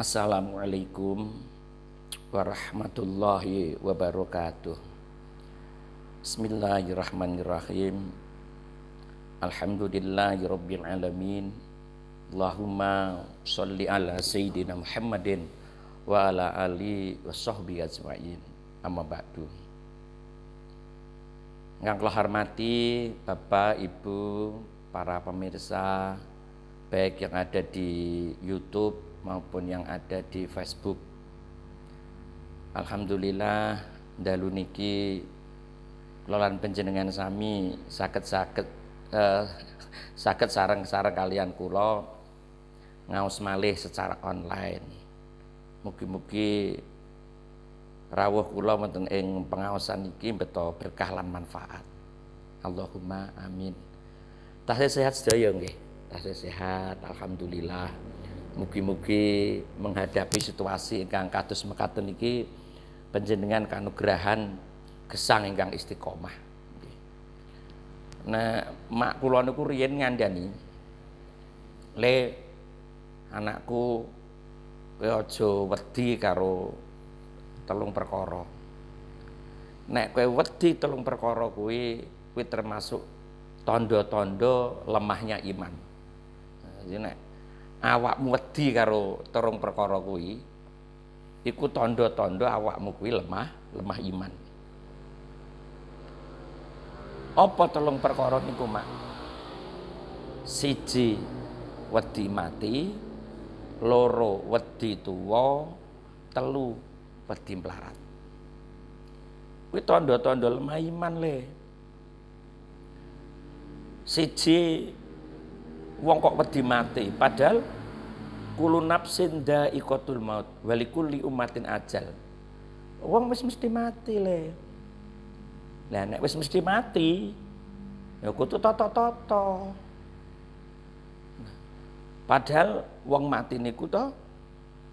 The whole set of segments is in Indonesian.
Assalamualaikum warahmatullahi wabarakatuh. Bismillahirrahmanirrahim. Alhamdulillahirabbil alamin. Allahumma shalli ala sayyidina Muhammadin wa ala ali wa sahbihi ajmain. Amma ba'du. Yang kula hormati Bapak, Ibu, para pemirsa baik yang ada di YouTube maupun yang ada di Facebook. Alhamdulillah dalu niki lolan penjenengan sami sakit-sakit eh, saket sarang-sarang kalian kulo ngaus malih secara online. Mugi-mugi rawuh kula wonten ing pengaosan iki beto berkah lan manfaat. Allahumma amin. Tasih sehat sedaya nggih. Tasih sehat alhamdulillah. Mugi-mugi menghadapi situasi ingkang kados mekaten iki panjenengan kanugrahan gesang ingkang istiqomah. Nah, mak kula niku riyen ngandani le anakku kowe aja wedi karo telung perkara. Nek kowe wedi telung perkara kuwi kuwi termasuk tanda-tanda lemahnya iman. Nah, jadi awakmu wedi karo terung perkara kuwi iku tanda-tanda awakmu kuwi lemah, lemah iman. Apa telung perkara niku, Mak? Siji wedi mati, loro wedi tuwa, telu wedi melarat. Kuwi tanda-tanda lemah iman le. Siji wong kok wedi mati padahal kullu nafsin ikotul maut walikuli umatin ajal wong wis mesti mati le lah nek wis mesti mati ya kutu toto-toto padahal wong mati niku to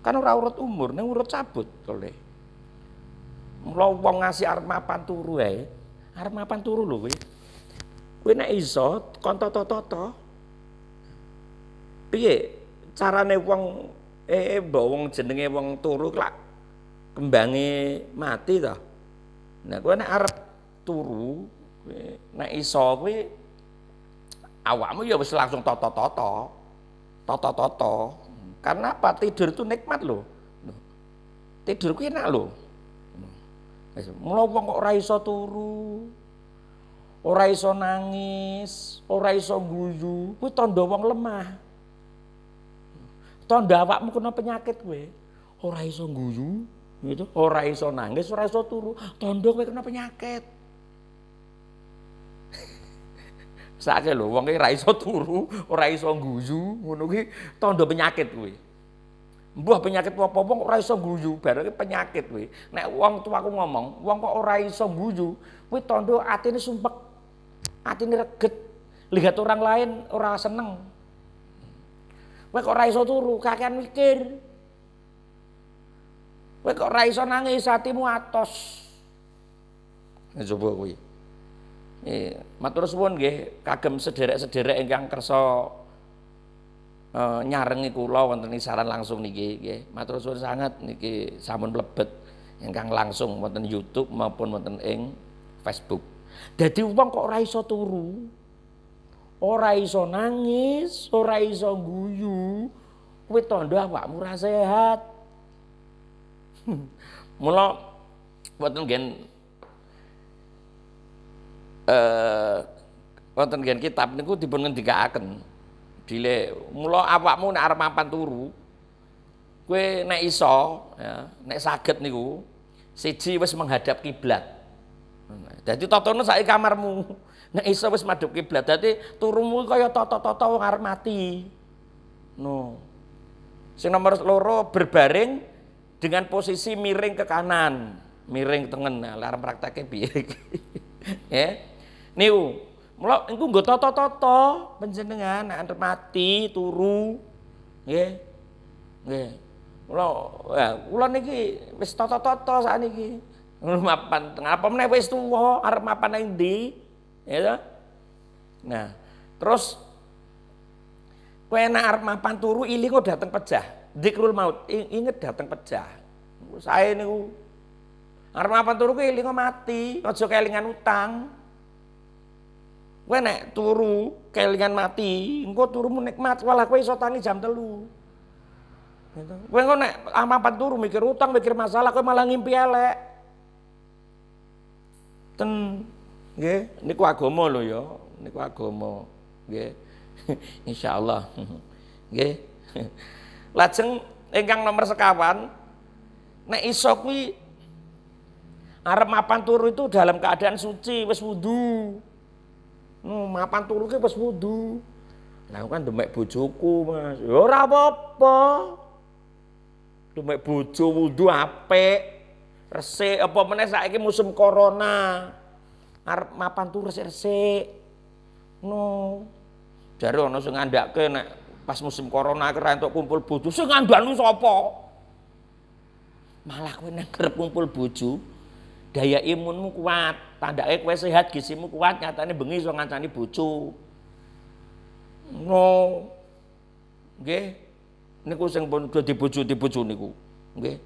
kan ora urut umur ning urut cabut oleh mula wong ngasih arep mapan turu ae arep mapan turu lho kowe kowe nek iso kon toto-toto piye carane wong eh, eh bawang wong jenenge wong turu lah kembangi mati to. Nah gue nek arep turu nek iso gue awakmu ya wis langsung toto-toto. Toto-toto. Karena apa? Tidur itu nikmat loh. Tidur gue enak loh. mulu wong kok ora iso turu. Ora iso nangis, ora iso guyu, kuwi tandha wong lemah. Tondo awakmu kena penyakit kowe. Ora iso guyu, gitu. Ora iso nangis, ora iso turu. Tondo kowe kena penyakit. Saatnya lho wong iki ora iso turu, ora iso guyu, ngono kuwi tondo penyakit kowe. Mbah penyakit apa wong ora iso guyu, bareng penyakit kowe. Nek wong tuaku ngomong, wong kok ora iso guyu, kuwi hati atine sumpek. Atine reget. Lihat orang lain ora seneng, Kowe kok ora iso turu, kakean mikir. Kowe kok ora iso nangis, hatimu atos. Nah, coba kuwi. Eh, matur suwun nggih kagem sederek-sederek ingkang kersa e, nyarengi kula wonten saran langsung niki nggih. Matur suwun sangat niki sampun mlebet ingkang langsung wonten YouTube maupun wonten ing Facebook. Jadi wong kok ora iso turu, ora iso nangis, ora iso guyu, kuwi tandha awakmu ora sehat. Hmm. Mula wonten gen eh wonten gen kitab niku dipun ngendikaaken. Dile mula awakmu nek arep mapan turu, kowe nek iso ya, nek saged niku siji wis menghadap kiblat. Jadi nah, totono saiki kamarmu. Nek iso wis madhep kiblat, dadi turumu kaya tata-tata wong arep mati. No. Sing nomor loro berbaring dengan posisi miring ke kanan, miring ke tengen. Nah, arep prakteknya piye iki? ya. Niku, mulo engko nggo tata-tata panjenengan nek arep mati turu. Nggih. Nggih. Mulo ya, kula niki wis tata-tata sakniki. Mapan tengah apa meneh wis tuwa arep mapan nang ndi? Ya toh? Nah, terus enak arep mapan turu ilingo dateng pejah. Dikrul maut, inget dateng pecah. Saya niku arep mapan turu kuwi ilingo mati, aja kelingan utang. Kowe nek turu kelingan mati, engko mu nikmat, walah kowe iso tangi jam telu. Gitu. Kowe engko nek ah, mapan turu mikir utang, mikir masalah, kowe malah ngimpi elek. Ten Nggih, niku agama lho ya, niku agama. Nggih. Insyaallah. Nggih. Lajeng ingkang nomor sekawan nek iso kuwi arep mapan turu itu dalam keadaan suci wis wudu. No, hmm, mapan turu ki wis wudu. Lah kan demek bojoku, Mas. Ya ora apa-apa. Demek bojo wudu apik. Resik apa meneh saiki musim corona arep mapan tuh resik-resik. No. Jare ana sing ngandhakke nek pas musim corona kira untuk kumpul bojo, sing ngandhani sapa? Malah kowe nek kumpul bojo, daya imunmu kuat, tandake kowe sehat, gisimu kuat, nyatane bengi iso ngancani bojo. No. Nggih. Niku sing pun dibojo-dibojo niku. Nggih.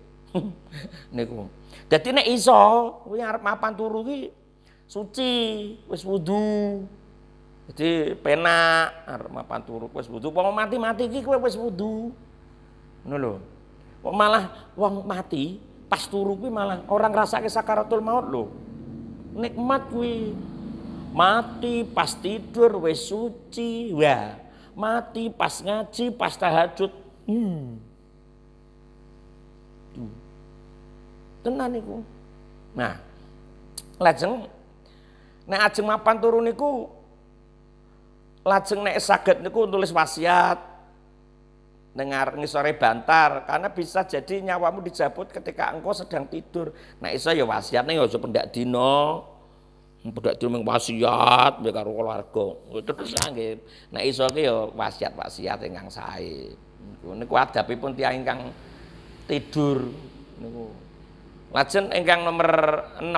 niku. Dadi nek iso kowe arep mapan turu ki suci, wis wudu. Jadi penak arep mapan turu wis wudu, wong mati-mati iki kowe wis wudu. Ngono lho. Wong malah wong mati pas turu kuwi malah orang ngrasake sakaratul maut lho. Nikmat kuwi. Mati pas tidur wis suci, wah. Mati pas ngaji, pas tahajud. Hmm. Tuh. Tenan iku. Nah, lajeng Nek ajeng mapan turun niku lajeng nek saged niku tulis wasiat dengar ngisore bantar karena bisa jadi nyawamu dijabut ketika engkau sedang tidur. Nek iso ya wasiat ya aja pendak dino, Pendak dina ming wasiat mbek karo keluarga. Terus nggih. Nek iso ki ya wasiat-wasiat ingkang sae. Niku niku adabipun tiyang ingkang tidur niku. Lajeng ingkang nomor 6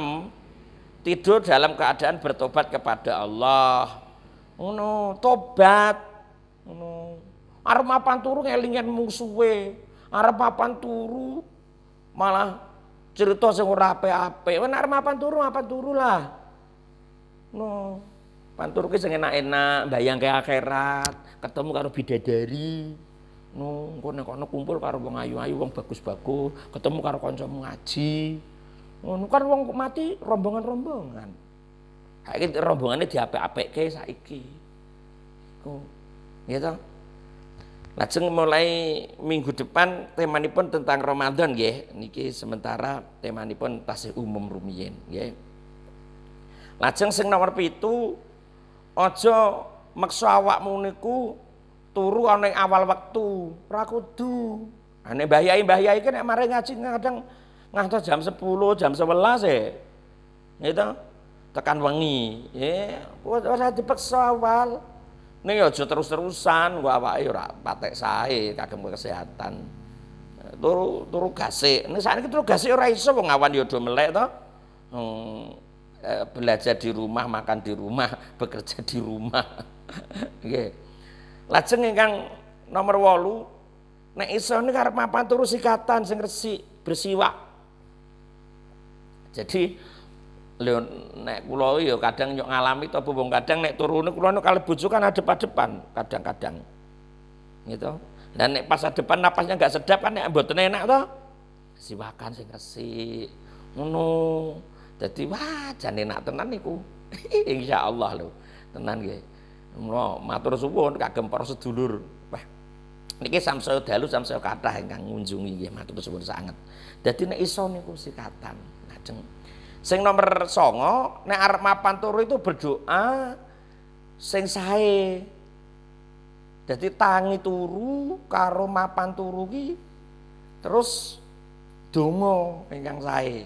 tidur dalam keadaan bertobat kepada Allah ngono tobat ngono arep mapan turu ngelingen suwe. arep mapan turu malah cerita sing ora apik-apik wen arep mapan turu mapan turu lah no pantur ki sing enak-enak bayang ke akhirat ketemu karo bidadari no kono nek kumpul karo wong ayu-ayu wong bagus-bagus ketemu karo kanca ngaji Ngono kan wong mati rombongan-rombongan. Saiki rombongannya diapik-apikke saiki. Oh. Ya toh? Lajeng mulai minggu depan temanipun tentang Ramadan nggih. Niki sementara temanipun tasih umum rumiyin nggih. Lajeng sing nomor pitu aja meksa awakmu niku turu ana awal waktu ra kudu. Ane nah, mbayai-mbayai kan nek mari ngaji kadang ngantos jam 10, jam 11 eh. Ya. Gitu. Tekan wengi. Ya, ora dipaksa awal. Ning aja terus-terusan gua awake ya ora patek sae kagem kesehatan. Turu turu gasik. Nek sakniki turu gasik ya ora iso wong awan ya do melek to. Hmm, eh, belajar di rumah, makan di rumah, bekerja di rumah. Nggih. Lajeng ingkang nomor 8 nek iso ini arep mapan turu sikatan sing resik, bersiwak. Jadi lho nek kula ya kadang nyok ngalami to wong kadang nek turune kula nek kali bojo kan adep depan kadang-kadang. Gitu. Dan nek pas depan napasnya nggak sedap kan nek mboten enak to. Siwakan sing kasih Ngono. jadi wah jane enak tenan niku. Insyaallah lho. Tenan nggih. Mula matur suwun kagem para sedulur. Wah. Niki samsaya dalu samsaya kathah ingkang ngunjungi nggih matur suwun sangat jadi nek iso niku sikatan ajeng. Sing nomor songo, nek arep mapan turu itu berdoa sing sae. Jadi tangi turu karo mapan turu ki terus donga ingkang sae.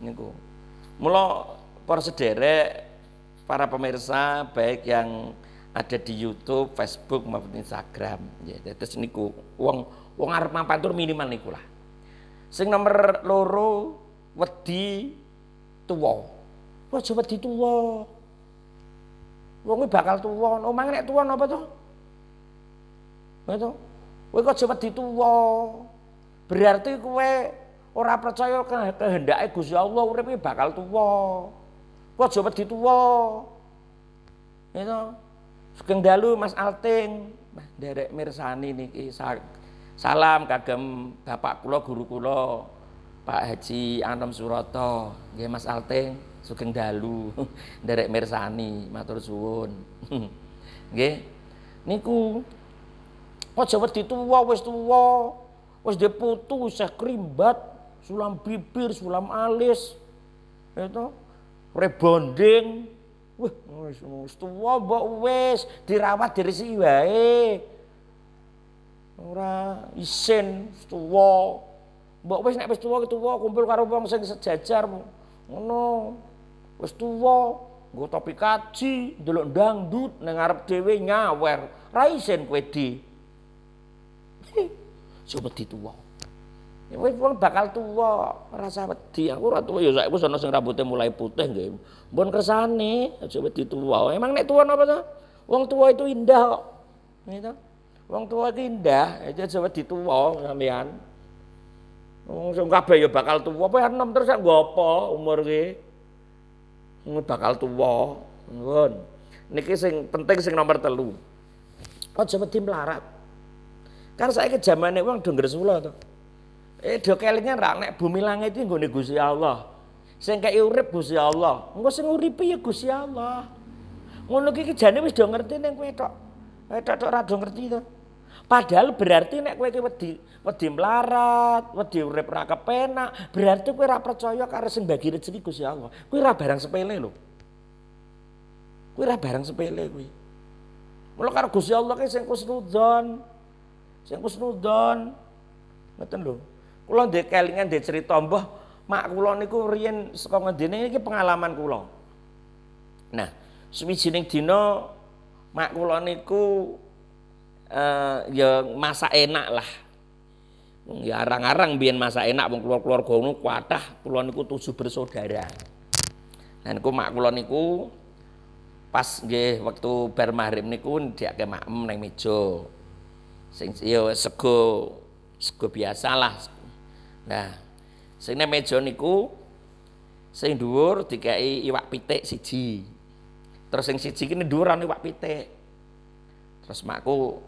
Niku. Mula para sederek, para pemirsa baik yang ada di YouTube, Facebook maupun Instagram. Ya, terus niku wong wong arep mapan turu minimal niku lah. Sing nomor loro wedi tuwa. Aja wedi tuwa. Wong bakal tuwa, Omang nek tuwa napa to? Ngono. Kowe kok aja wedi tuwa. Berarti kowe ora percaya kehendake Gusti Allah urip bakal tuwa. Kowe aja wedi tuwa. Ngono. Ya Sugeng dalu Mas Alting, Mas Derek Mirsani niki salam kagem bapak kula guru kula Pak Haji Anom Suroto, nggih Mas Alte, sugeng dalu Derek mirsani matur suwun. Nggih. Niku aja wedi tuwa wis tuwa, wis dhe putu isih krimbat, sulam bibir, sulam alis. Itu ya rebonding. Wah, wis wis tuwa mbok wis dirawat si wae. Ora isin tuwa. Mbok wis nek wis tuwa ketuwa kumpul karo wong sing sejajar ngono. Wis tuwa, nggo topi kaji, ndelok dangdut ning ngarep dhewe nyawer. Ra isin kowe di. coba di tuwa. Ya wis wong bakal tuwa, rasa wedi. Aku ora tuwa ya saiki wis ana sing rambutnya mulai putih nggih. Mbon kersane aja wedi tuwa. Emang nek tuwa napa to? Wong tuwa itu indah kok. to? Wong tuwa itu indah, ya aja wedi tuwa sampean. Wong oh, sing kabeh ya bakal tuwa, apa ya, enom terus nggo apa umur ki? bakal tuwa. Nuwun. Niki sing penting sing nomor telu. Aja wedi melarat. Karena saya ke zamane wong denger ngresula to. Eh do kelingan ra nek bumi langit ini gue Gusti Allah. Sing kek urip gusi Allah. Engko sing uripe ya gusi Allah. Ngono iki jane wis do ngerti ning kowe tok. Kowe tok rat do ngerti Padahal berarti nek kowe iki wedi wedi melarat, wedi urip ora kepenak, berarti kowe ora percaya karo sing bagi rezeki Gusti Allah. Kowe ora barang sepele lho. Kowe ora barang sepele kowe. Mula karo Gusti Allah ki sing kusnudzon. Sing kusnudzon. Ngoten lho. Kula ndek kelingan ndek crita mbah mak kula niku riyen saka ngendene iki pengalaman kula. Nah, suwijining dina mak kula niku uh, ya masa enak lah ya arang-arang biar masa enak mau keluar-keluar gono kuatah keluar niku tujuh bersaudara dan ku mak keluar niku pas nggih waktu bar maghrib niku diake makem neng mejo, sing yo ya sego sego biasalah nah sing neng mejo niku sing dhuwur dikai iwak pitik siji terus sing siji kene duran iwak pitik terus makku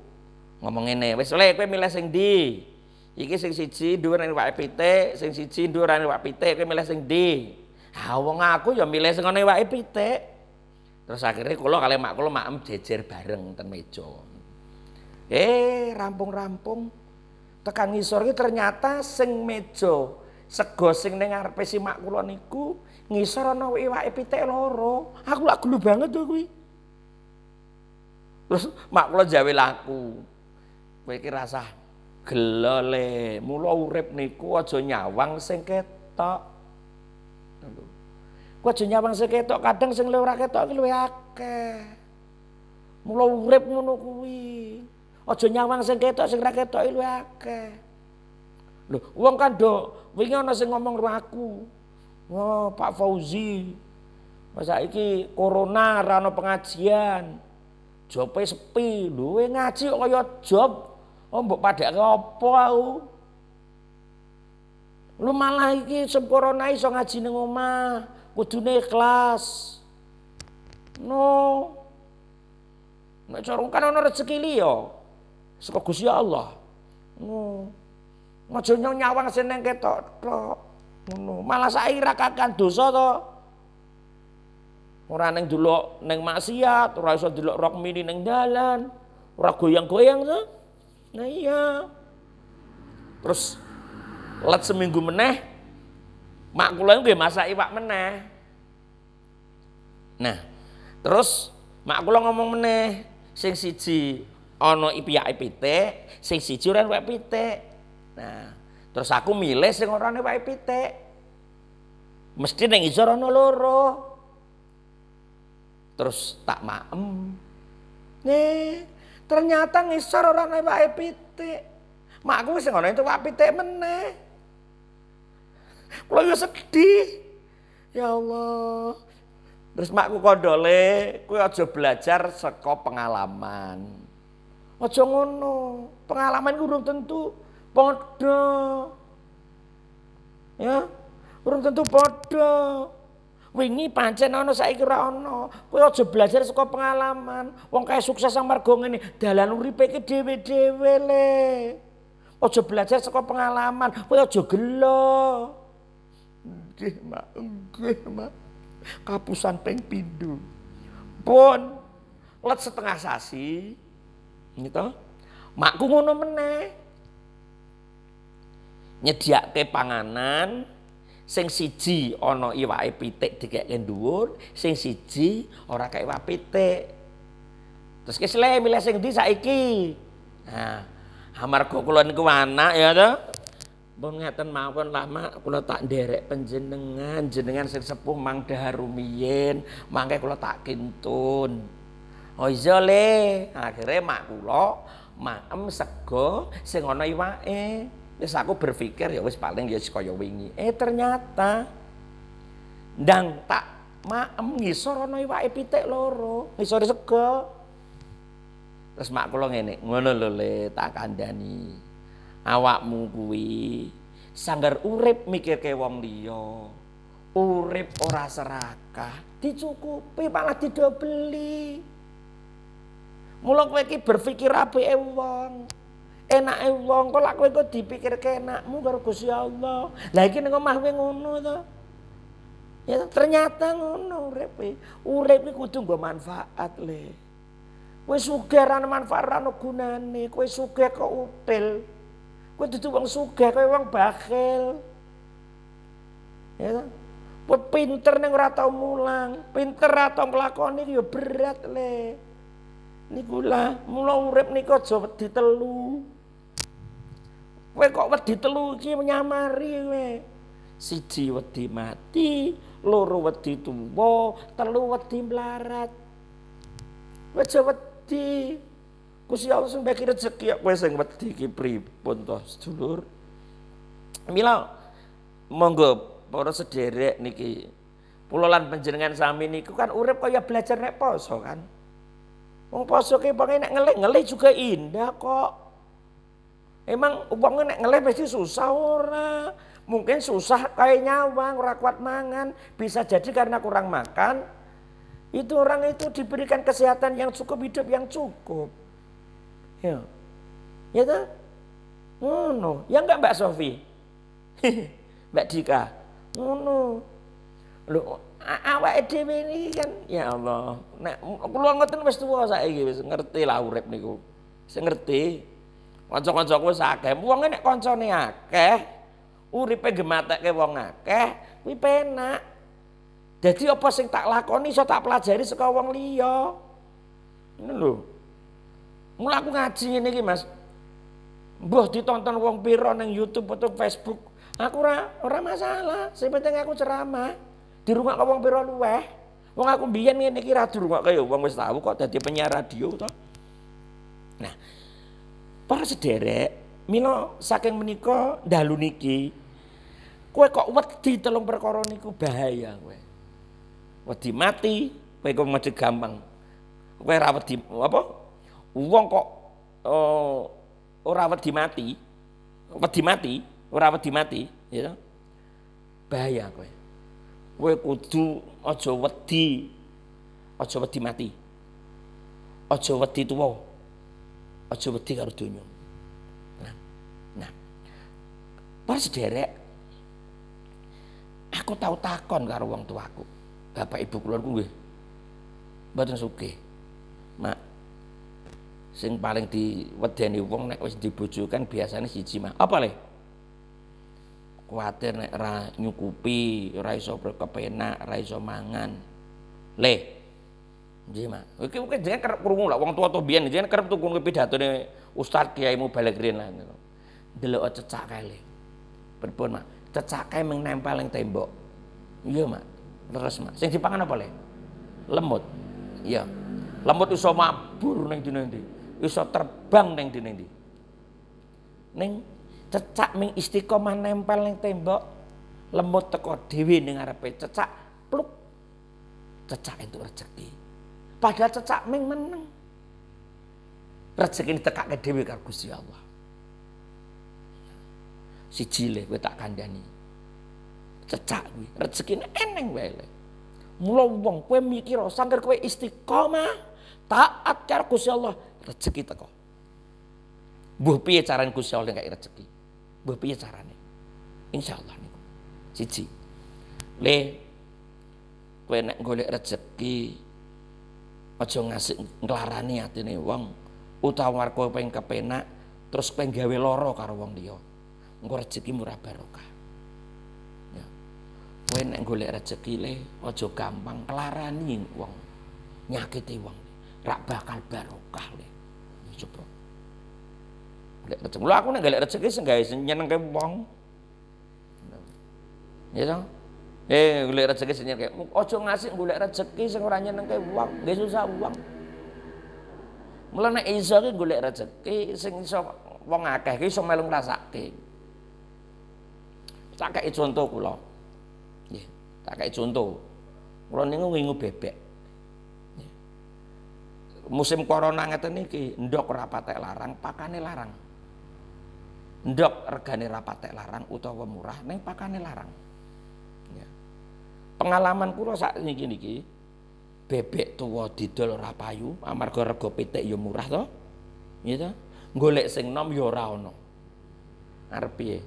ngomong ini wes oleh kue milih sing di, iki sing siji dua nih wa pitik sing siji dua nih wa pitik kue milih sing di, awong aku ya milih sing wa iwake terus akhirnya kulo kalian mak kulo mak jejer bareng ten mejo eh rampung-rampung tekan ngisor ini ternyata sing mejo sego sing pesi mak kulo niku ngisor ana wa pitik loro aku laku banget tuh ya gue terus mak kula jawe laku Kowe iki rasah gelole. Mula urip niku aja nyawang sing ketok. Kowe aja nyawang sing ketok, kadang sing ora ketok iki luwih akeh. Mula urip ngono kuwi. Aja nyawang sing ketok sing ora ketok iki luwih akeh. Lho, wong kan do, wingi ana sing ngomong karo aku. Wah, oh, Pak Fauzi. Masa iki corona rano pengajian. Jope sepi, lho ngaji kok kaya job Oh mbok padek apa aku? Lu malah iki sempurna iso ngaji ning omah, kudune ikhlas. No. Nek cara kan ana rezeki liya. Saka Gusti Allah. No. Ngojo nyawang seneng ketok tok. Ngono. Malah saiki ra kakan dosa to. Ora ning delok ning maksiat, ora iso delok rok mini ning dalan, ora goyang-goyang to. So. Nah iya. Terus let seminggu meneh mak kula nggih masaki pak meneh. Nah, terus mak kula ngomong meneh sing siji ana ipiak pitik, sing siji ora wek pitik. Nah, terus aku milih sing ora wek pitik. Mesti ning isor ana loro. Terus tak maem. Nih, Ternyata ngisor orang ana wae pitik. Makku sing itu wak pitik meneh. Kula yo sedih. Ya Allah. Terus makku kondole, kowe aja belajar sekop pengalaman. Aja ngono. Pengalaman ku belum tentu padha. Ya, belum tentu padha. Wingi pancen ana saiki ora ana. Kowe aja belajar saka pengalaman. Wong kae sukses amarga ngene, dalan uripe iki dhewe-dhewe le. Aja belajar saka pengalaman, kowe aja gelo. Nggih, Mak. Nggih, Mak. Kapusan ping pindho. Pun let setengah sasi. Gitu. Makku ngono meneh. Nyediake panganan, Sing siji ana iwake pitik dikeke dhuwur, sing siji ora kaya iwak pitik. Terus kesle milih sing ndi saiki? Nah, amarga kula niku anak ya to. Pun ngeten mawon lah mak kula tak nderek panjenengan, jenengan sing sepuh Mang Daharumiyin, mangke kula tak kintun. Oh iya le, akhire mak kula maem sego sing ana iwake. Terus aku berpikir ya wis paling ya kaya wingi. Eh ternyata ndang tak maem ngisor ana iwake pitik loro, ngisor sego. Terus mak kula ngene, ngono lho le tak kandhani. Awakmu kuwi sanggar urip mikirke wong liya. Urip ora serakah, dicukupi malah didobeli. Mula kowe iki berpikir apike wong enake wong kok lak kowe kok dipikir enakmu karo Gusti Allah. Lah iki ning omah kowe ngono to. Ya ternyata ngono uripe. urep iki kudu nggo manfaat le. Kowe sugih ra manfaat ra gunane, kowe sugih kok util. Kowe dudu wong sugih, kowe wong bakhil. Ya Kowe pinter ning ora tau mulang, pinter ra tau nglakoni ya berat le. Niku lah, mula urip nika aja wedi telu. Kowe kok wedi telu iki nyamari kowe. Siji wedi mati, loro wedi tuwa, telu wedi mlarat. aja wedi. Gusti Allah sing bagi rezeki kowe sing wedi iki pripun to, sedulur? Mila monggo para sederek niki kula lan panjenengan sami niku kan urip kaya belajar nek poso kan. Wong poso ki pengen nek ngelih-ngelih juga indah kok. Emang uangnya nek ngeleh pasti susah ora. Mungkin susah kayak nyawang, ora kuat mangan. Bisa jadi karena kurang makan. Itu orang itu diberikan kesehatan yang cukup, hidup yang cukup. Ya. Ya kan? Oh, no. Ya enggak Mbak Sofi? Mbak Dika? Oh, no. Loh, awak ini ini kan ya Allah neng, aku ngoten wis tua saya. ngerti lah urep niku. saya ngerti Kanca-kancaku akeh. wong nek kancane akeh, uripe gematekke wong akeh, kuwi penak. Jadi apa sing tak lakoni iso tak pelajari saka wong liya. Ngono lho. Mula aku ngaji ngene iki, Mas. Mbah ditonton wong pira ning YouTube atau Facebook. Aku ora ora masalah, sing penting aku ceramah. Di rumah wong pira luweh. Wong aku biyen ngene iki ra dirungokke ya wong wis tahu kok dadi penyiar radio to. Nah, Para sederek, mila saking menika dalu niki kowe kok wedi telung perkara niku bahaya kowe. Wedi mati, kowe kok mati gampang. Kowe ora wedi apa? Wong kok oh ora wedi mati, wedi mati, ora wedi mati, ya. Bahaya kowe. Kowe kudu aja wedi aja wedi mati. Aja wedi tuwa aja wedi karo donya. Nah, nah. Para sederek aku tahu takon karo wong tuaku. Bapak ibu kula niku nggih. Mboten sugih. Mak sing paling diwedeni wong nek wis dibojokan biasanya siji mah. Apa le? Kuwatir nek ra nyukupi, ra iso kepenak, ra iso mangan. Le, Nggih, Mak. Iki mungkin jenenge kerep krungu lah wong tua-tua biyen jenenge kerep tuku pidatone Ustaz Kiai Mubalek Rin lah. Delok cecak kali. Berpun, Mak. Cecak kae mung nempel ning tembok. Iya, Mak. Terus, Mak. Sing dipangan apa, Le? Lemut. Iya. Lemut iso mabur ning dina ndi? Iso terbang ning dina ndi? Ning cecak ming istiqomah nempel ning tembok. Lemut teko dhewe ning arepe cecak pluk. Cecak itu rezeki. Padahal cecak ming meneng. Rezeki tekak ke dewi karo Allah. Si cile gue tak kandani. Cecak gue, rezeki ini eneng wae. Mula wong gue mikir oh, sangger gue istiqomah taat karo Gusti Allah, rezeki teko. Buh piye carane Gusti Allah gak rezeki? Buh piye carane? Insyaallah nih Siji. Le Kue nak golek rezeki aja ngasih nglarani atine wong utawa kowe peng kepenak terus penggawe gawe lara karo wong liya. Engko rezekimu ora barokah. Ya. Kowe nek golek rezeki le aja gampang nglarani wong. Nyakiti wong. Rak bakal barokah le. Ya, coba. Golek rezeki. Lho aku nek golek rezeki sing gawe nyenengke wong. Ya toh? Eh, golek rezeki sing kayak ojo ngasih golek rezeki sing ora nyenengke wong, nggih susah wong. Mula nek iso ki golek rezeki sing iso wong akeh ki iso melu ngrasake. Tak kei contoh kula. Nggih, tak kei contoh. Kula niku wingu bebek. Musim corona ngeten iki ndok ora larang, pakane larang. Ndok regane ra larang utawa murah ning pakane larang pengalaman kuro sak niki niki bebek tua didol ora payu amarga rega pitik ya murah to nggih to golek sing nom ya ora ana arep piye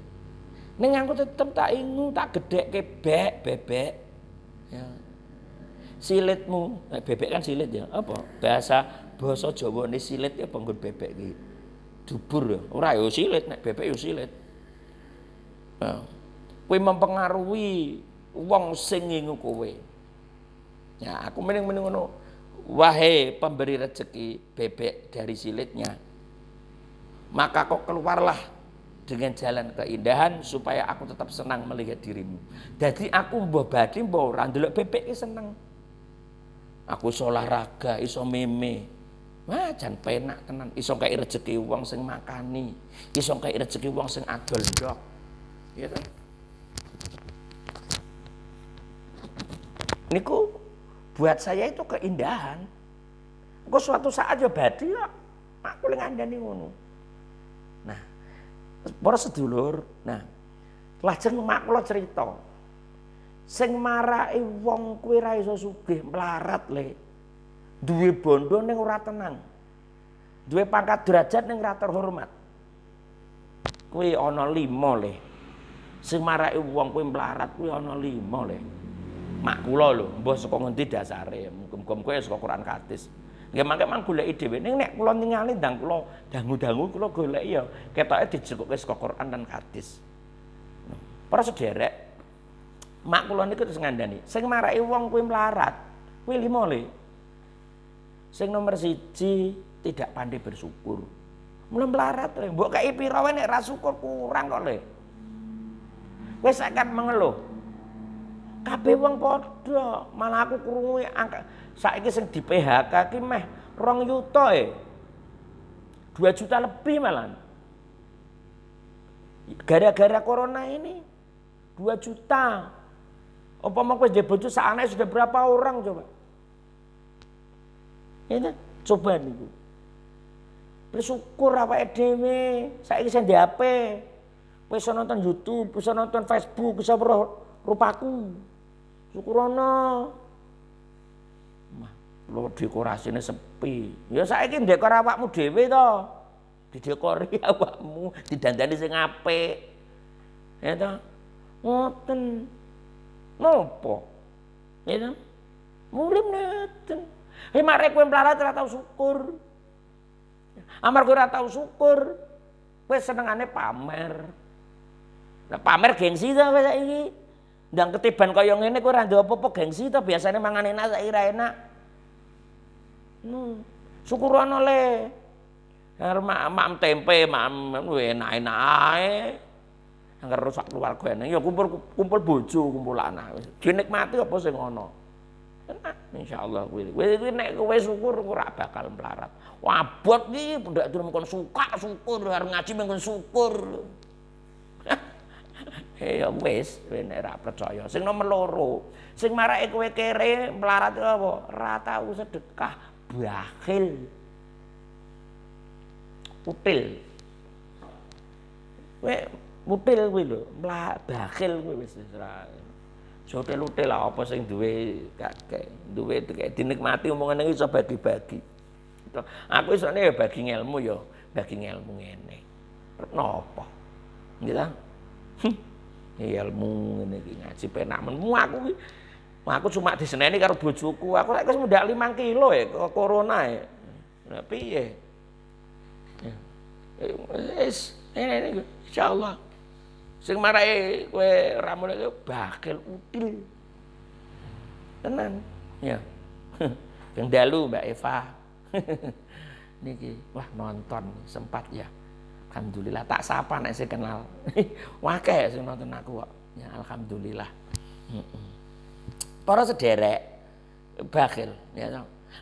ning aku tetep tak ingu tak gedhekke bebek bebek ya silitmu nah, bebek kan silit ya apa bahasa bahasa Jawa ini silit ya penggon bebek iki dubur ya ora ya silit nek bebek ya silit nah, mempengaruhi wong sing ngingu kowe. Ya, aku mending-mending ngono. Wahai pemberi rezeki bebek dari silitnya. Maka kok keluarlah dengan jalan keindahan supaya aku tetap senang melihat dirimu. Jadi aku mbah badi mbah ora ndelok bebek seneng. Aku iso olahraga, iso meme. Wah, jan penak tenan. Iso kayak rezeki uang sing makani, iso kayak rezeki uang sing adol ndok. Gitu. niku buat saya itu keindahan. Kok suatu saat ya badi ya, aku ngandani ngono. Nah, para sedulur, nah lajeng mak kula cerita. Sing marai wong kue raiso iso sugih melarat le. Duwe bondo neng ora tenang. Duwe pangkat derajat neng ora terhormat. Kuwi onoli mole. le. Sing marai wong kuwi melarat kuwi ana 5 le mak kula lho, mbah saka ngendi dasare? Muga-muga kowe ya saka Quran Katis. Nggih mangke mang goleki dhewe. Ning nek kula ningali ndang kula dangu-dangu kula goleki ya ketoke dijegukke saka Quran dan Katis. Para sederek mak kula niku terus ngandani, sing maraki wong kuwi melarat, kuwi limo le. Sing nomor siji tidak pandai bersyukur. Mulai melarat le, mbok kei pira wae nek ra syukur kurang kok le. Wis akan mengeluh kabeh wong padha. Malah aku krungu angka saiki sing di PHK ki meh 2 yuta e. juta lebih malah. Gara-gara corona ini dua juta. Apa mau kowe bojo sakane sudah berapa orang coba? Ini ya kan? coba nih. Bersyukur apa edw saya sing di HP. bisa nonton YouTube, bisa nonton Facebook, bisa roh rupaku syukurana mah lo ini sepi ya saya ini dekor awakmu dewe to didekori awakmu didandani sing apik ya to ngoten nopo ya to mulim ngoten eh mare kowe mlarat ora syukur amar ora tau syukur kowe senengane pamer nah, pamer gengsi ta ini Ndang ketiban kaya ngene kowe ora nduwe apa-apa gengsi to biasane mangan enak saira enak. Hmm. Syukur ana le. Mak mak tempe, mak enak-enak ae. Angger rusak keluarga enak ya kumpul kumpul bojo, kumpul anak. Dinikmati apa sing ana. Enak insyaallah kuwi. Kuwi nek kowe syukur ora bakal melarat. Wabot iki pendak durung kon suka syukur, arep ngaji mengkon syukur. Eh, ya wis ben ora percaya sing nomor loro sing marake kowe kere melarat apa ra tau sedekah bakhil util kowe util kuwi lho bakhil kuwi wis ora Jotel util lah apa sing duwe kake, duwe dinikmati omongan iki iso bagi-bagi. Aku isone ya bagi ilmu ya, bagi ilmu ngene. nopo. Gitu? Hmm ilmu ngene iki ngaji penak menmu aku aku cuma diseneni karo bojoku aku lek wis mundak 5 kilo e, e. ya corona ya nah piye wis ini ini insyaallah sing marai kowe ramun itu bakil util tenan ya yang dalu Mbak Eva niki wah nonton sempat ya alhamdulillah tak sapa nek sing kenal. Wakeh sing nonton aku kok. Ya alhamdulillah. Para sederek bakil ya.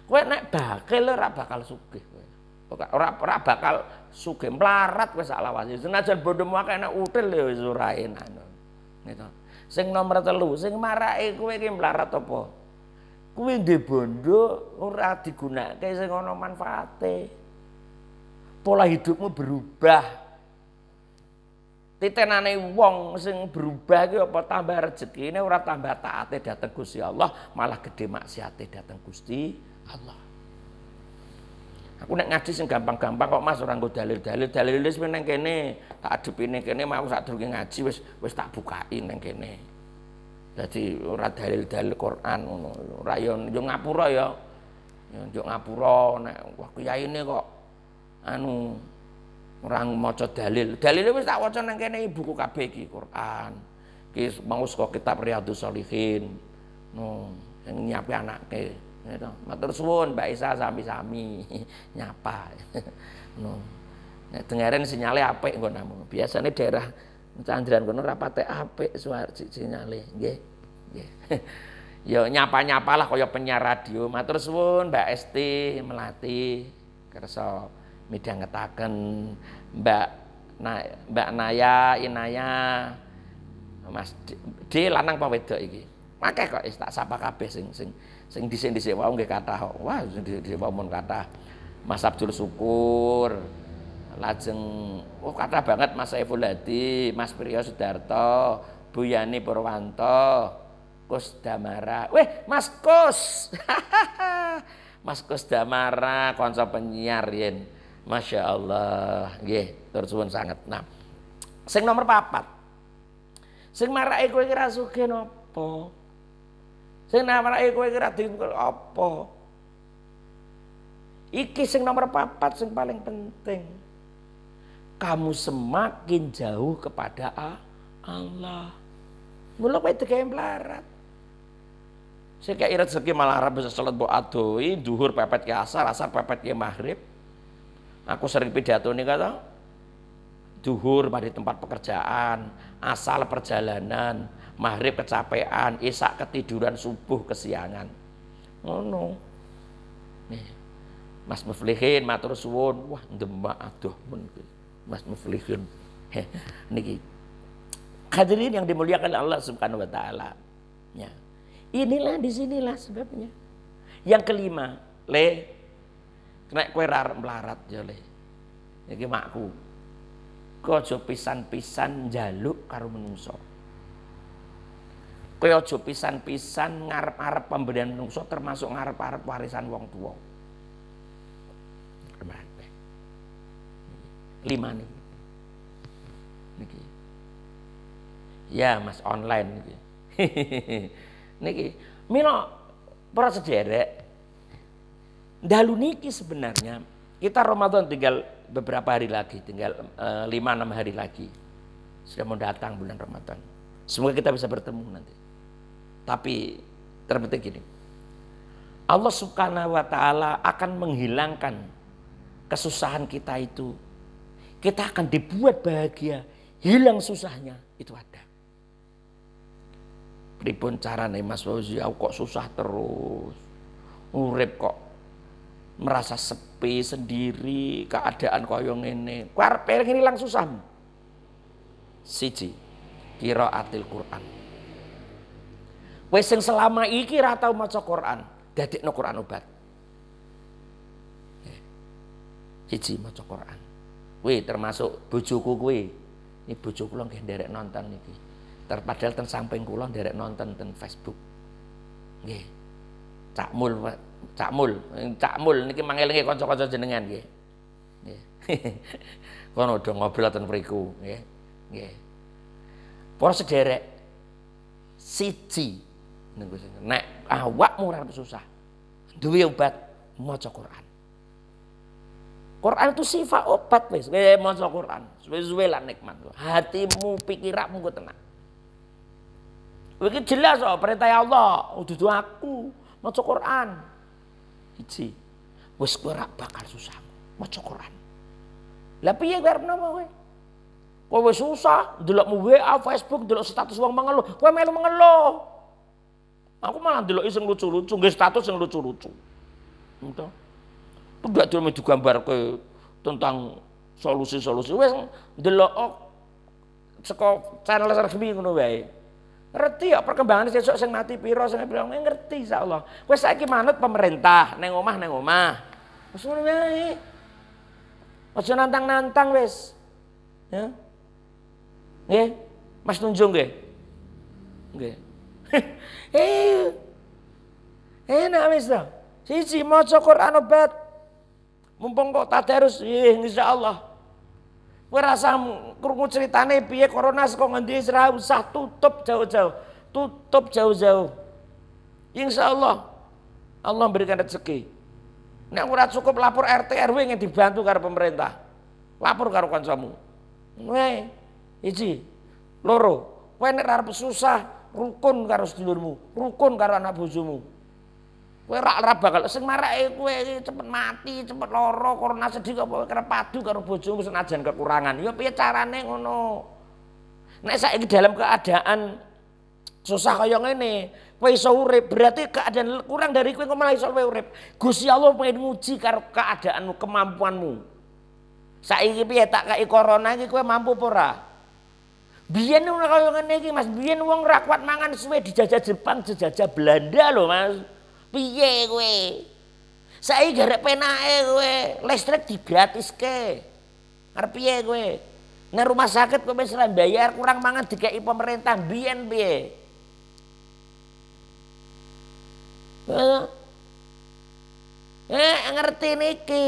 Kowe nek bakil ora bakal sugih kowe. Ora ora bakal sugih melarat wis sak lawas. Senajan bodomu akeh nek util ya wis ora enak. Gitu. Sing nomor telu, sing marake kowe iki mlarat apa? Kuwi ndek bondo ora digunakake sing ana manfaatnya pola hidupmu berubah. Titenane wong sing berubah gitu, apa tambah ini ora tambah taate dateng Gusti Allah, malah gede maksiate dateng Gusti Allah. Aku nek ngaji sing gampang-gampang kok Mas orang nggo dalil-dalil. Dalil wis nang kene, tak adepine kene mau saat durunge ngaji wes wis tak bukain kene. Jadi ora dalil-dalil Quran ngono. Ora yo ngapura yo. Yo ngapura nek wah kiyaine kok anu orang maca dalil. dalilnya wis tak waca nang kene buku kabeh iki Quran. Ki mau saka kitab Riyadhus Shalihin. No, yang nyapi anake. Gitu. Matur suwun Mbak Isa sami-sami nyapa. No. Nek dengaren sinyale apik nggo namu. Biasane daerah Candran kono ora patek apik suara sinyale, nggih. Nggih. Ya nyapa-nyapalah kaya penyiar radio. Matur suwun Mbak Esti Melati kersa midhangetaken Mbak na, Mbak Naya, Inaya, Mas D, lanang apa wedok iki? Akeh kok tak sapa kabeh sing sing sing dhisik-dhisik wae nggih kathah. Wah, sing dhisik wae mun kathah. Mas Abdul Syukur, lajeng oh kata banget Mas Saiful Hadi, Mas Priyo Sudarto, Bu Yani Purwanto, Kus Damara. Weh, Mas Kus. Mas Kus Damara konsol penyiar yen. Masya Allah, gih, tur sangat. Nah, sing nomor papat. Sing marake kowe kira ra sugih napa? Sing marake yang kira ra apa? Iki sing nomor papat sing paling penting. Kamu semakin jauh kepada Allah. Mula kowe digawe melarat. Saya kayak rezeki segi malah Arab bisa sholat bu aduh, duhur pepet ke asar, asar pepet ke maghrib. Aku sering pidato nih kata, duhur pada tempat pekerjaan, asal perjalanan, maghrib kecapean, isak ketiduran, subuh kesiangan. Oh no. Nih. Mas Muflihin matur suwun, wah demak aduh men. Mas Muflihin. Niki. Hadirin yang dimuliakan Allah Subhanahu wa taala. Ya. Inilah disinilah sebabnya. Yang kelima, le nek kue ra melarat ya Le. makku. kue aja pisan-pisan jaluk karo menungso. kue aja pisan-pisan ngarep-arep pemberian menungso termasuk ngarep-arep warisan wong tuwa. Lima nih. Niki. Ya, Mas online niki. niki, mino para sederek Dalu niki sebenarnya kita Ramadan tinggal beberapa hari lagi, tinggal eh, lima enam hari lagi. Sudah mau datang bulan Ramadan. Semoga kita bisa bertemu nanti. Tapi terpenting gini. Allah Subhanahu wa taala akan menghilangkan kesusahan kita itu. Kita akan dibuat bahagia, hilang susahnya itu ada cara nih Mas Fauzi aku kok susah terus urip kok merasa sepi sendiri keadaan koyong ini kuar ini lang susah siji kira atil Quran wes yang selama iki ratau maca Quran dadi no Quran obat eh, siji maca Quran Wih termasuk bujuku kuwi ini bujuku kula nggih nderek nonton niki terpadahal ten samping kula nderek nonton ten Facebook nggih cak mul Cak Mul, Cak Mul niki mangelingi kanca-kanca jenengan nggih. Nggih. Kono do ngobrol ten mriku nggih. Nggih. Para sederek siji niku nek awakmu ora susah duwe obat maca Quran. Quran itu sifat obat wis. Eh maca Quran, suwe-suwe nikmat. Hatimu, pikiranmu ku tenang. begitu jelas oh perintah Allah, udah aku mau Quran. Iji. Wis kowe ora bakal susah. Maca Quran. Lah piye kowe arep nopo kowe? Kowe susah, delokmu WA, ah, Facebook, delok status wong mengeluh, kowe melu mengeluh. Aku malah delok sing lucu-lucu, nggih status sing lucu-lucu. Entah. Tidak dulu gambar ke tentang solusi-solusi. Wes delok oh, saka channel resmi ngono wae. Ngerti ya perkembangan sesuk sing mati pira sing pira eh, ngerti insyaallah. Wis saiki manut pemerintah neng omah neng omah. Wis ngono wae. Aja nantang-nantang wes Ya. Nggih. Mas Tunjung nggih. Nggih. Eh. wes wis to. Siji maca Quran obat. Mumpung kok tadarus, insyaallah. Kowe rasa krungu ceritane piye corona saka ngendi ora usah tutup jauh-jauh. Tutup jauh-jauh. Insya Allah Allah memberikan rezeki. Nek ora cukup lapor RT RW yang dibantu karo pemerintah. Lapor karo kancamu. Weh, iji loro. Kowe nek arep susah rukun karo sedulurmu, rukun karo anak bojomu. Kue rak ora bakal sing marake kowe cepet mati, cepet lara, corona sedih apa kerepadu karo bojomu senajan kekurangan. Ya piye carane ngono? Nek saiki dalam keadaan susah kaya ngene, kowe iso urip, berarti keadaan kurang dari kue kok malah iso urip. Gusti Allah pengen nguji karo keadaanmu, kemampuanmu. Saiki piye tak kei corona iki kue mampu pora. ora? Biyen ora kaya ngene iki Mas, biyen wong ora kuat mangan suwe dijajah Jepang, dijajah Belanda loh Mas. Piye gue saya garek penake gue listrik gratis ke piye kowe? Nek rumah sakit gue wis bayar, kurang mangan dikeki pemerintah biyen piye? Eh ngerti niki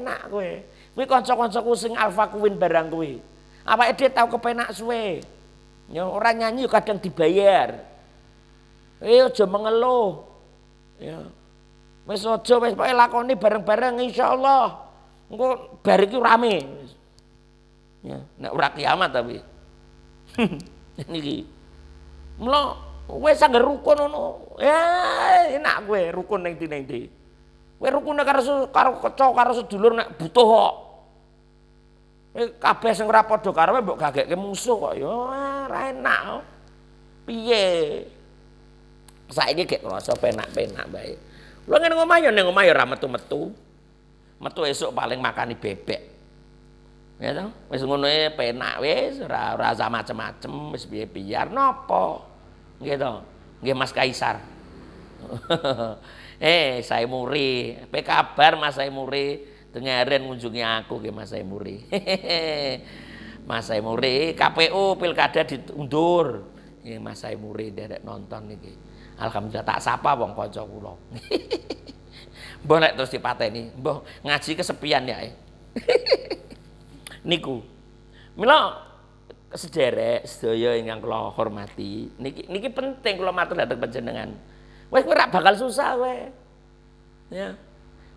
enak gue Kuwi konco-konco kusing alfa kuing barang apa Awake dhewe tau kepenak suwe. Ya orang nyanyi kadang dibayar. Eh aja mengeluh. Ya. Wis aja wis pokoke lakoni bareng-bareng insyaallah. Engko bar iki rame. Ya, nek ora kiamat tapi. Niki. Mula kowe sangger rukun ngono. Ya, enak kowe rukun ning ndi ndi. Kowe rukun karo karo keco karo sedulur nek butuh kok. Kowe eh, kabeh sing ora padha karo mbok gageke musuh kok. Ya, ora enak. Piye? Saya saiki gek ngerasa penak-penak baik. Lo ngene omah ya ning omah ya ora metu-metu. Metu esuk paling makani bebek. Ya toh, wis ngono e penak wis ora ora macem-macem, wis biar nopo. Nggih to. Nggih Mas Kaisar. eh, saya muri. Apa kabar Mas saya muri? Dengerin ngunjungi aku nggih Mas saya muri. Mas saya muri KPU pilkada diundur. Nggih Mas saya muri derek nonton niki. Alhamdulillah tak sapa wong kanca kula. Mbah nek terus dipateni, mbah ngaji kesepian ya. Eh? Niku. Mila sederek sedaya ingkang kula hormati. Niki niki penting kula matur dhateng panjenengan. Wis ora bakal susah kowe. Ya.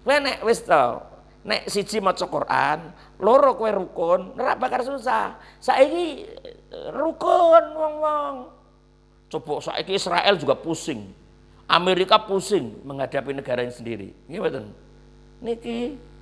Kowe nek wis to nek siji maca Quran, loro kowe rukun, ora bakal susah. Saiki rukun wong-wong. Coba saiki Israel juga pusing. Amerika pusing menghadapi negara negaranya sendiri. Ini betul. Niki